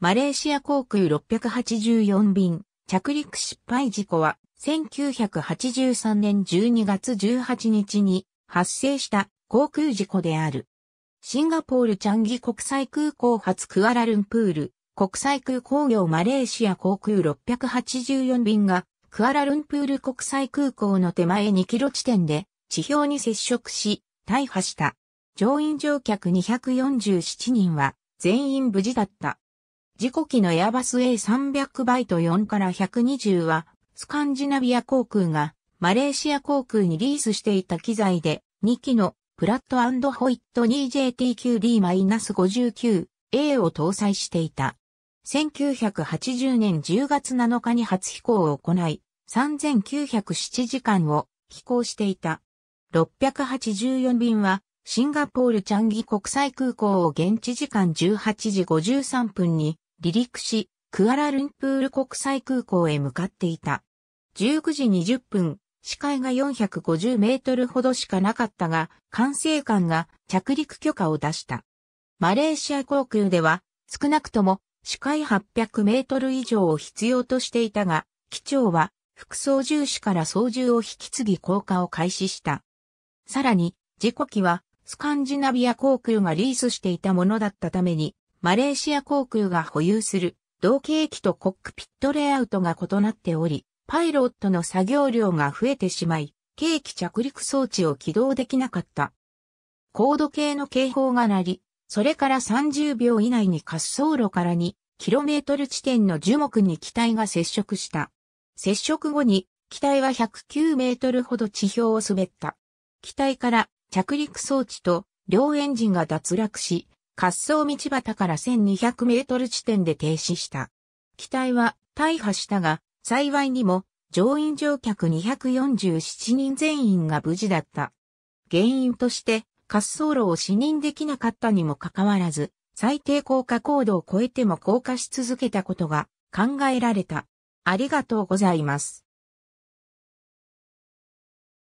マレーシア航空684便、着陸失敗事故は、1983年12月18日に発生した航空事故である。シンガポールチャンギ国際空港発クアラルンプール、国際空港業マレーシア航空684便が、クアラルンプール国際空港の手前2キロ地点で、地表に接触し、大破した。乗員乗客247人は、全員無事だった。事故機のエアバス A300 バイト4から120は、スカンジナビア航空がマレーシア航空にリースしていた機材で、2機のプラットホイット 2JTQD-59A を搭載していた。1980年10月7日に初飛行を行い、3907時間を飛行していた。684便は、シンガポールチャンギ国際空港を現地時間18時53分に離陸し、クアラルンプール国際空港へ向かっていた。19時20分、視界が450メートルほどしかなかったが、管制官が着陸許可を出した。マレーシア航空では、少なくとも視界800メートル以上を必要としていたが、機長は副操縦士から操縦を引き継ぎ降下を開始した。さらに、事故機はスカンジナビア航空がリースしていたものだったために、マレーシア航空が保有する同型機とコックピットレイアウトが異なっており、パイロットの作業量が増えてしまい、計機着陸装置を起動できなかった。高度計の警報が鳴り、それから30秒以内に滑走路から 2km 地点の樹木に機体が接触した。接触後に機体は109メートルほど地表を滑った。機体から着陸装置と両エンジンが脱落し、滑走道端から1200メートル地点で停止した。機体は大破したが、幸いにも乗員乗客247人全員が無事だった。原因として滑走路を視認できなかったにもかかわらず、最低降下高度を超えても降下し続けたことが考えられた。ありがとうございます。